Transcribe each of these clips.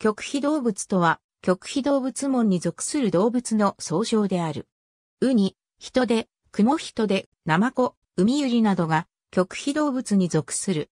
極秘動物とは、極秘動物門に属する動物の総称である。ウニ、ヒトデ、クモヒトデ、ナマコ、ウミユリなどが極秘動物に属する。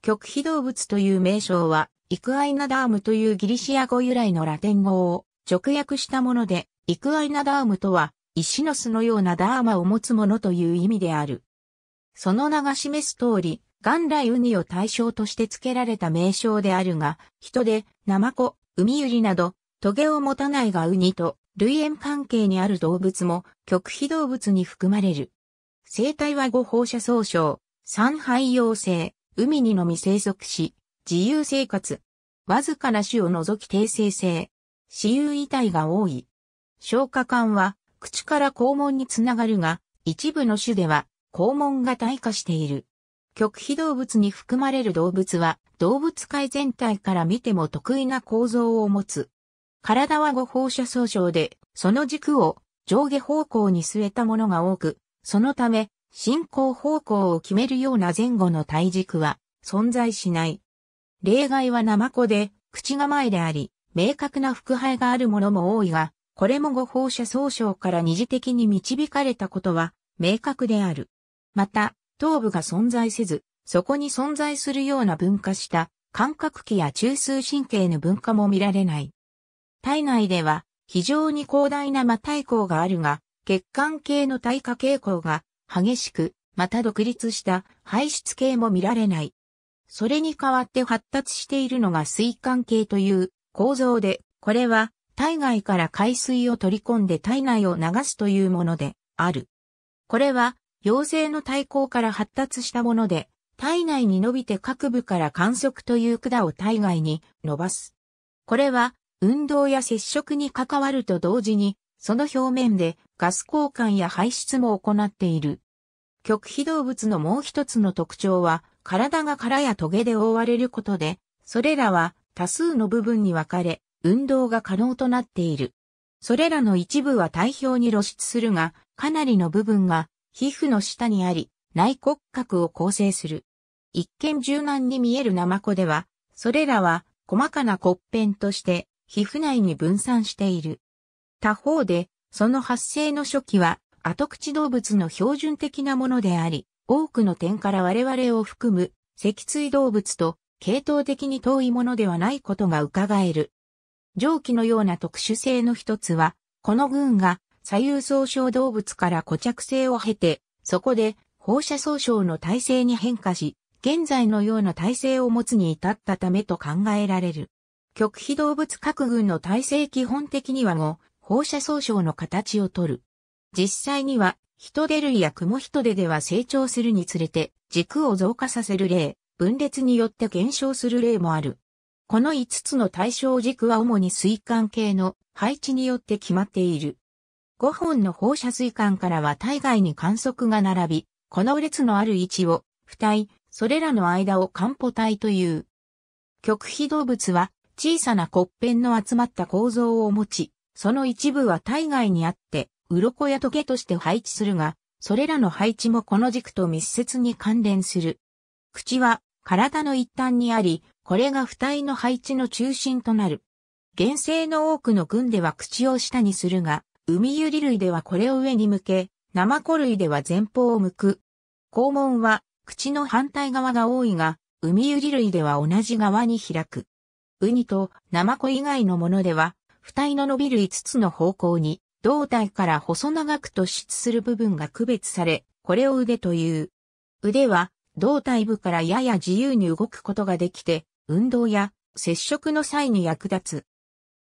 極秘動物という名称は、イクアイナダームというギリシア語由来のラテン語を直訳したもので、イクアイナダームとは、石の巣のようなダーマを持つものという意味である。その名が示す通り、元来ウニを対象として付けられた名称であるが、人で、ナマコ、ウミユリなど、トゲを持たないがウニと、類縁関係にある動物も、極秘動物に含まれる。生態は五放射総称、三肺幼性、海にのみ生息し、自由生活。わずかな種を除き定性性。死有遺体が多い。消化管は、口から肛門につながるが、一部の種では、肛門が退化している。極秘動物に含まれる動物は、動物界全体から見ても得意な構造を持つ。体は五放射総称で、その軸を上下方向に据えたものが多く、そのため、進行方向を決めるような前後の体軸は存在しない。例外はナマコで、口が前であり、明確な腹配があるものも多いが、これも五放射総称から二次的に導かれたことは明確である。また、頭部が存在せず、そこに存在するような分化した感覚器や中枢神経の分化も見られない。体内では非常に広大な魔体孔があるが、血管系の体化傾向が激しく、また独立した排出系も見られない。それに代わって発達しているのが水管系という構造で、これは体外から海水を取り込んで体内を流すというものである。これは幼生の体抗から発達したもので、体内に伸びて各部から観測という管を体外に伸ばす。これは、運動や接触に関わると同時に、その表面でガス交換や排出も行っている。極秘動物のもう一つの特徴は、体が殻や棘で覆われることで、それらは多数の部分に分かれ、運動が可能となっている。それらの一部は体表に露出するが、かなりの部分が皮膚の下にあり、内骨格を構成する。一見柔軟に見えるナマコでは、それらは細かな骨片として皮膚内に分散している。他方で、その発生の初期は後口動物の標準的なものであり、多くの点から我々を含む脊椎動物と系統的に遠いものではないことが伺える。蒸気のような特殊性の一つは、この群が左右総称動物から固着性を経て、そこで放射総称の体制に変化し、現在のような体制を持つに至ったためと考えられる。極秘動物各群の体制基本的には後、放射総称の形をとる。実際には、ヒトデ類やクモトデでは成長するにつれて、軸を増加させる例、分裂によって減少する例もある。この5つの対象軸は主に水管系の配置によって決まっている。5本の放射水管からは体外に観測が並び、この列のある位置を、不体、それらの間を漢歩体という。極秘動物は小さな骨片の集まった構造を持ち、その一部は体外にあって、鱗やトとして配置するが、それらの配置もこの軸と密接に関連する。口は体の一端にあり、これが不体の配置の中心となる。原生の多くの群では口を下にするが、海ゆり類ではこれを上に向け、ナマコ類では前方を向く。肛門は口の反対側が多いが、海ゆり類では同じ側に開く。ウニとナマコ以外のものでは、二人の伸びる5つの方向に、胴体から細長く突出する部分が区別され、これを腕という。腕は胴体部からやや自由に動くことができて、運動や接触の際に役立つ。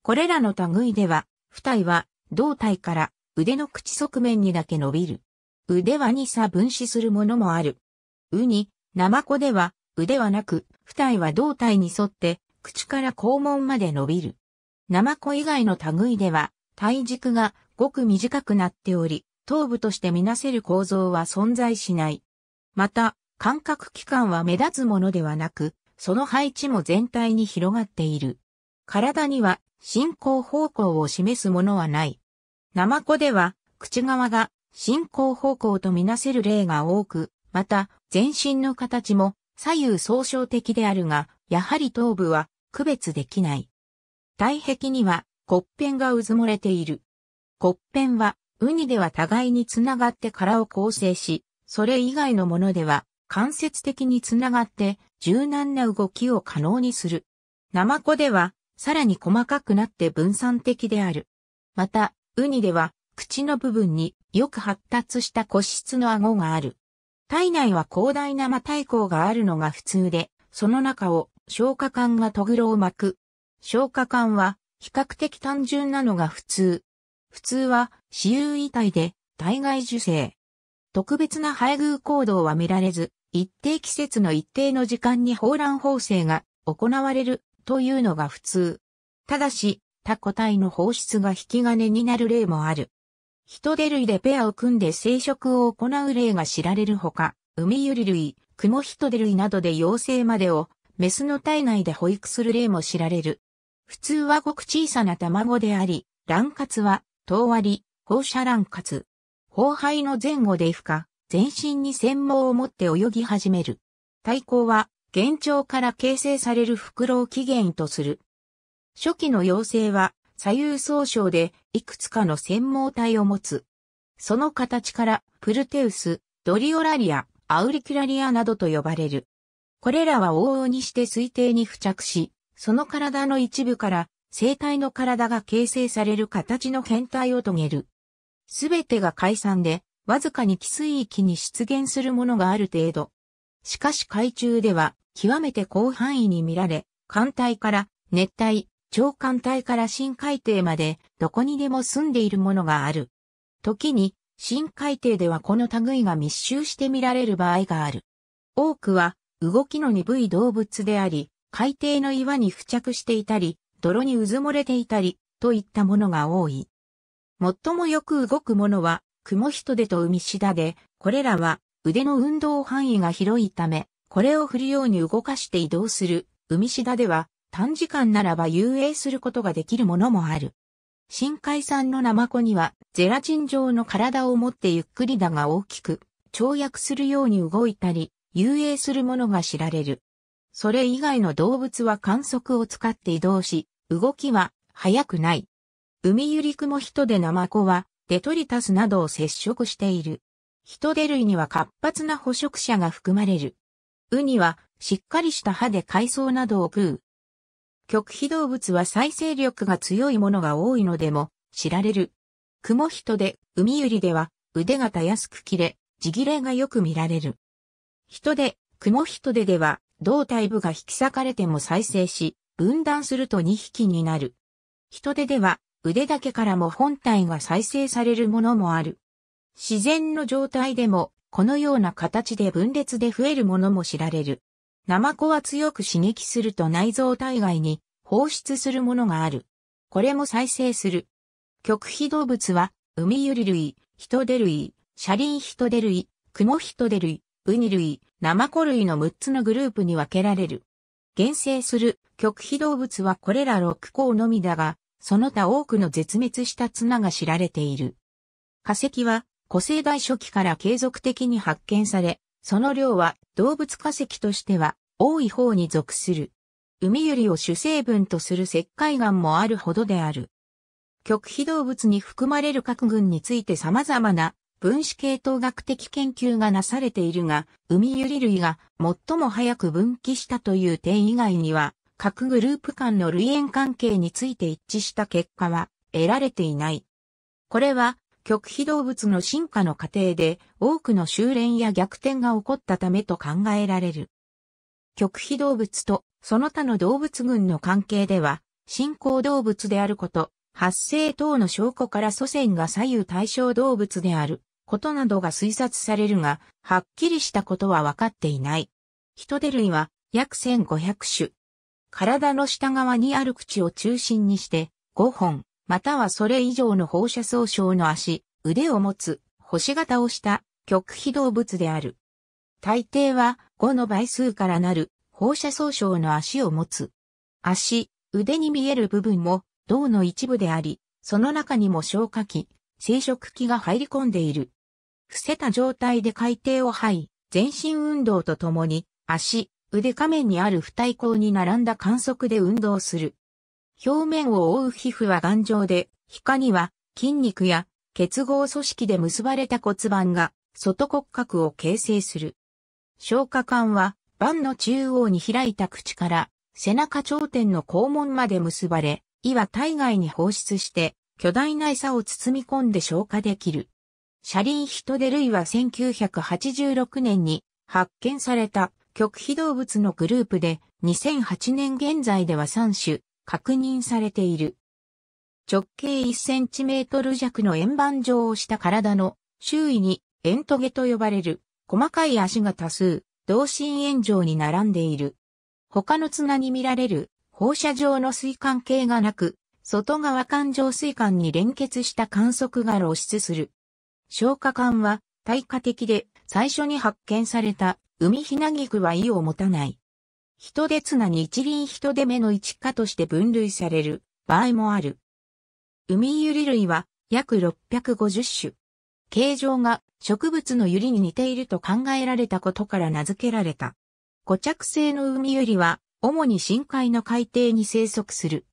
これらの類では、二体は胴体から腕の口側面にだけ伸びる。腕は2差分子するものもある。ウニ、ナマコでは腕はなく、二体は胴体に沿って口から肛門まで伸びる。ナマコ以外の類では体軸がごく短くなっており、頭部としてみなせる構造は存在しない。また、感覚器官は目立つものではなく、その配置も全体に広がっている。体には進行方向を示すものはない。ナマコでは、口側が進行方向とみなせる例が多く、また、全身の形も左右総称的であるが、やはり頭部は区別できない。体壁には骨片が渦漏れている。骨片は、ウニでは互いにつながって殻を構成し、それ以外のものでは間接的につながって柔軟な動きを可能にする。ナマコではさらに細かくなって分散的である。また、ウニでは、口の部分によく発達した個室の顎がある。体内は広大な魔体口があるのが普通で、その中を消化管がトグロを巻く。消化管は比較的単純なのが普通。普通は私有遺体で体外受精。特別な配偶行動は見られず、一定季節の一定の時間に放卵縫製が行われるというのが普通。ただし、他個体の放出が引き金になる例もある。人手類でペアを組んで生殖を行う例が知られるほか、ウミユリ類、クモヒトデ類などで幼生までをメスの体内で保育する例も知られる。普通はごく小さな卵であり、卵割は、頭割、放射卵割。放肺の前後で孵化、全身に繊毛を持って泳ぎ始める。体高は幻聴から形成される袋を起源とする。初期の妖精は左右総称でいくつかの専門体を持つ。その形からプルテウス、ドリオラリア、アウリキュラリアなどと呼ばれる。これらは往々にして推定に付着し、その体の一部から生体の体が形成される形の変態を遂げる。すべてが解散で、わずかに寄水域に出現するものがある程度、しかし海中では極めて広範囲に見られ、艦隊から熱帯、超艦隊から深海底までどこにでも住んでいるものがある。時に深海底ではこの類が密集して見られる場合がある。多くは動きの鈍い動物であり、海底の岩に付着していたり、泥にうずもれていたり、といったものが多い。最もよく動くものは、雲人デと海シダで、これらは腕の運動範囲が広いため、これを振るように動かして移動する、海志田では、短時間ならば遊泳することができるものもある。深海産のナマコには、ゼラチン状の体を持ってゆっくりだが大きく、跳躍するように動いたり、遊泳するものが知られる。それ以外の動物は観測を使って移動し、動きは速くない。海ゆりクモヒトナマコは、デトリタスなどを接触している。人手類には活発な捕食者が含まれる。ウニはしっかりした歯で海藻などを食う。極秘動物は再生力が強いものが多いのでも知られる。クモヒトで、ウミユリでは腕がたやすく切れ、地切れがよく見られる。人で、クモヒトででは胴体部が引き裂かれても再生し、分断すると2匹になる。人手では腕だけからも本体が再生されるものもある。自然の状態でも、このような形で分裂で増えるものも知られる。ナマコは強く刺激すると内臓体外に放出するものがある。これも再生する。極秘動物は、ウミユリ類、ヒトデ類、シャリンヒトデ類、クモヒトデ類、ウニ類、ナマコ類の6つのグループに分けられる。原生する極秘動物はこれら6項のみだが、その他多くの絶滅した綱が知られている。化石は古生代初期から継続的に発見され、その量は動物化石としては多い方に属する。海百りを主成分とする石灰岩もあるほどである。極秘動物に含まれる核群について様々な分子系統学的研究がなされているが、海ユリ類が最も早く分岐したという点以外には、核グループ間の類縁関係について一致した結果は得られていない。これは極秘動物の進化の過程で多くの修練や逆転が起こったためと考えられる。極秘動物とその他の動物群の関係では、進行動物であること、発生等の証拠から祖先が左右対称動物であることなどが推察されるが、はっきりしたことは分かっていない。人手類は約1500種。体の下側にある口を中心にして5本、またはそれ以上の放射層症の足、腕を持つ、星型をした極秘動物である。大抵は5の倍数からなる放射層症の足を持つ。足、腕に見える部分も銅の一部であり、その中にも消化器、生殖器が入り込んでいる。伏せた状態で海底を這い、全身運動とともに、足、腕下面にある不対抗に並んだ観測で運動する。表面を覆う皮膚は頑丈で、皮下には筋肉や結合組織で結ばれた骨盤が外骨格を形成する。消化管は盤の中央に開いた口から背中頂点の肛門まで結ばれ、胃は体外に放出して巨大な餌を包み込んで消化できる。車輪トデ類は1986年に発見された極秘動物のグループで2008年現在では3種確認されている。直径1センチメートル弱の円盤状をした体の周囲にエントゲと呼ばれる細かい足が多数、同心円状に並んでいる。他の綱に見られる放射状の水管系がなく、外側環状水管に連結した観測が露出する。消化管は耐火的で最初に発見された海ひなぎくは意を持たない。人手綱に一輪人手目の一科として分類される場合もある。海ユリ類は約650種。形状が植物のユリに似ていると考えられたことから名付けられた。固着性の海ユリは主に深海の海底に生息する。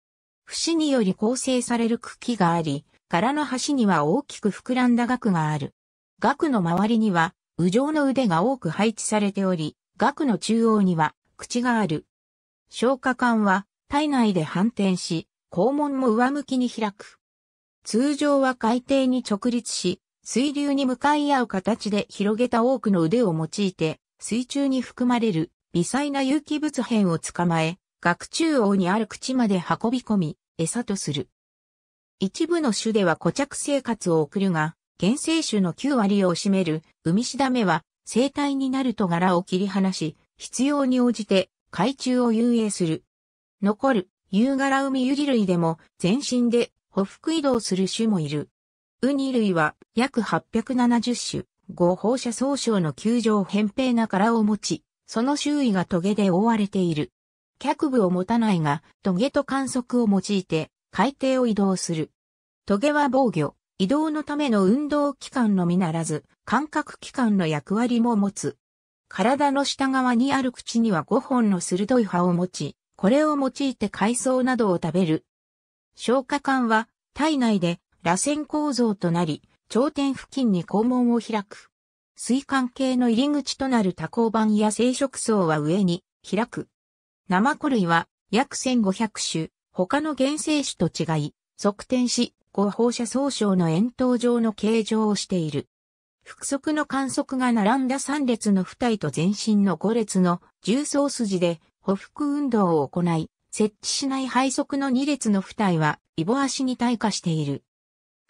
節により構成される茎があり、殻の端には大きく膨らんだ額がある。額の周りには、鵜状の腕が多く配置されており、額の中央には口がある。消化管は体内で反転し、肛門も上向きに開く。通常は海底に直立し、水流に向かい合う形で広げた多くの腕を用いて、水中に含まれる微細な有機物片を捕まえ、学中央にある口まで運び込み、餌とする。一部の種では固着生活を送るが、原生種の9割を占める、ウミシダメは、生体になると柄を切り離し、必要に応じて海中を遊泳する。残る、夕柄海ラウユリ類でも全身で歩服移動する種もいる。ウニ類は約870種、合放射総称の球状扁平な殻を持ち、その周囲が棘で覆われている。脚部を持たないが、トゲと観測を用いて海底を移動する。トゲは防御、移動のための運動機関のみならず、感覚機関の役割も持つ。体の下側にある口には5本の鋭い歯を持ち、これを用いて海藻などを食べる。消化管は体内で螺旋構造となり、頂点付近に肛門を開く。水管系の入り口となる多孔板や生殖層は上に開く。ナマコ類は約1500種、他の原生種と違い、側転し、後放射総称の円筒状の形状をしている。腹側の観測が並んだ3列の二体と全身の5列の重層筋で、補腹運動を行い、設置しない背側の2列の二体は、イボ足に退化している。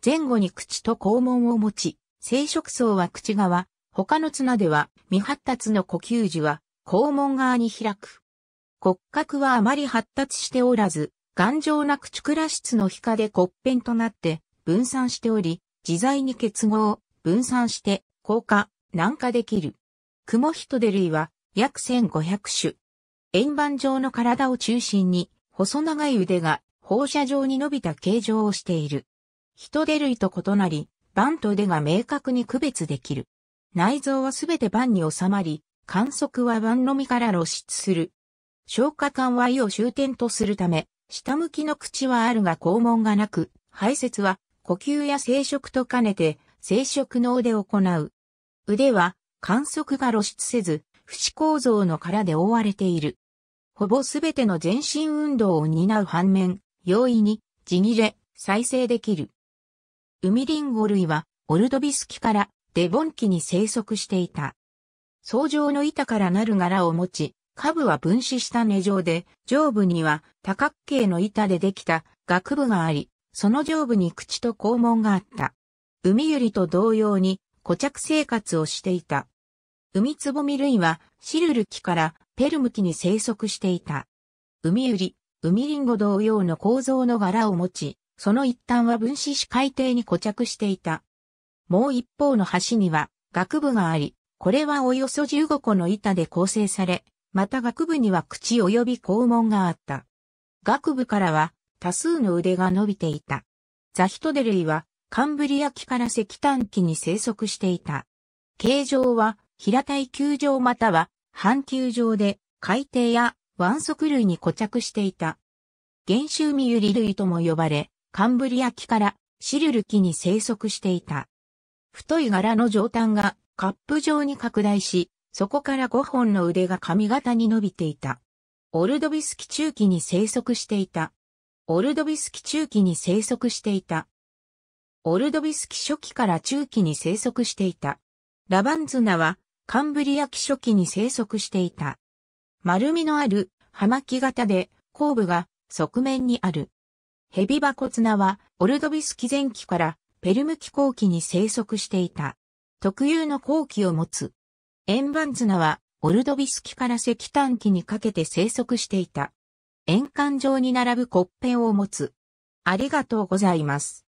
前後に口と肛門を持ち、生殖層は口側、他の綱では未発達の呼吸時は肛門側に開く。骨格はあまり発達しておらず、頑丈な口倉室の皮下で骨片となって分散しており、自在に結合、分散して降下、南下できる。クモヒトデ類は約1500種。円盤状の体を中心に細長い腕が放射状に伸びた形状をしている。ヒトデ類と異なり、盤と腕が明確に区別できる。内臓はすべて盤に収まり、観測は盤のみから露出する。消化管は胃を終点とするため、下向きの口はあるが肛門がなく、排泄は呼吸や生殖と兼ねて生殖脳で行う。腕は観測が露出せず、不死構造の殻で覆われている。ほぼすべての全身運動を担う反面、容易に、地切れ、再生できる。海リンゴ類は、オルドビスキからデボンキに生息していた。層状の板からなる柄を持ち、下部は分子した根状で、上部には多角形の板でできた学部があり、その上部に口と肛門があった。海ゆりと同様に、固着生活をしていた。海つぼみ類は、シルルキからペルムキに生息していた。海ゆり、海リンゴ同様の構造の柄を持ち、その一端は分子し海底に固着していた。もう一方の端には、学部があり、これはおよそ15個の板で構成され、また学部には口及び肛門があった。学部からは多数の腕が伸びていた。ザヒトデ類はカンブリア紀から石炭紀に生息していた。形状は平たい球状または半球状で海底や湾足類に固着していた。原種ミユリ類とも呼ばれ、カンブリア紀からシルル紀に生息していた。太い柄の上端がカップ状に拡大し、そこから5本の腕が髪型に伸びていた。オルドビスキ中期に生息していた。オルドビスキ中期に生息していた。オルドビス紀初期から中期に生息していた。ラバンズナはカンブリア紀初期に生息していた。丸みのある葉巻型で後部が側面にある。ヘビバコツナはオルドビス紀前期からペルム紀後期に生息していた。特有の後期を持つ。エンバンズナは、オルドビス紀から石炭紀にかけて生息していた。円環状に並ぶ骨片を持つ。ありがとうございます。